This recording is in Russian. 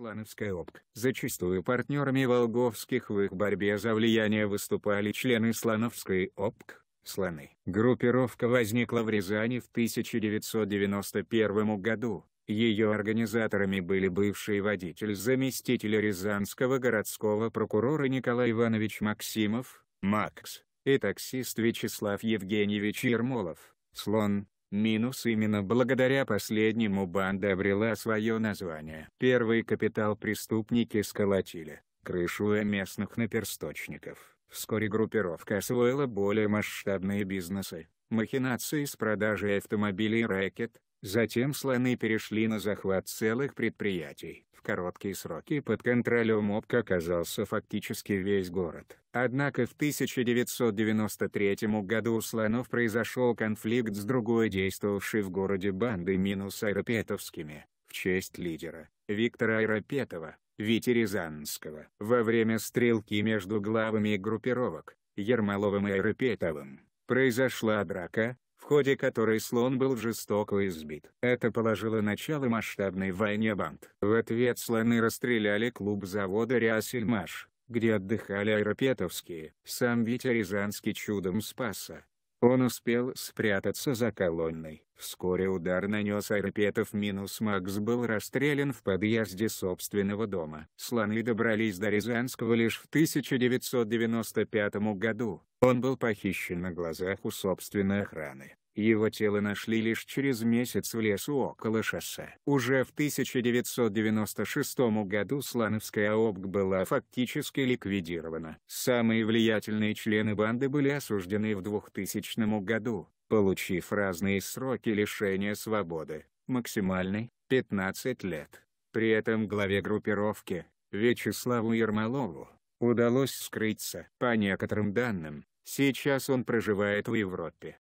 Аслановская ОПК. Зачастую партнерами Волговских в их борьбе за влияние выступали члены Слановской ОПК. Слоны. Группировка возникла в Рязани в 1991 году. Ее организаторами были бывший водитель заместителя рязанского городского прокурора Николай Иванович Максимов, Макс, и таксист Вячеслав Евгеньевич Ермолов, Слон, Минус именно благодаря последнему банда обрела свое название. Первый капитал преступники сколотили, крышуя местных наперсточников. Вскоре группировка освоила более масштабные бизнесы. Махинации с продажей автомобилей и рэкет, Затем слоны перешли на захват целых предприятий. В короткие сроки под контролем ОПК оказался фактически весь город. Однако в 1993 году у слонов произошел конфликт с другой действовавшей в городе бандой минус Айропетовскими, в честь лидера, Виктора Айропетова, Вити Рязанского. Во время стрелки между главами группировок, Ермоловым и Айропетовым, произошла драка, в ходе которой слон был жестоко избит. Это положило начало масштабной войне банд. В ответ слоны расстреляли клуб завода «Риасельмаш», где отдыхали аэропетовские. Сам Витя Рязанский чудом спасся, он успел спрятаться за колонной. Вскоре удар нанес Арпетов минус Макс был расстрелян в подъезде собственного дома. Слоны добрались до Рязанского лишь в 1995 году. Он был похищен на глазах у собственной охраны. Его тело нашли лишь через месяц в лесу около шоссе. Уже в 1996 году Слановская ОБГ была фактически ликвидирована. Самые влиятельные члены банды были осуждены в 2000 году, получив разные сроки лишения свободы, максимальный – 15 лет. При этом главе группировки, Вячеславу Ермолову, удалось скрыться. По некоторым данным, сейчас он проживает в Европе.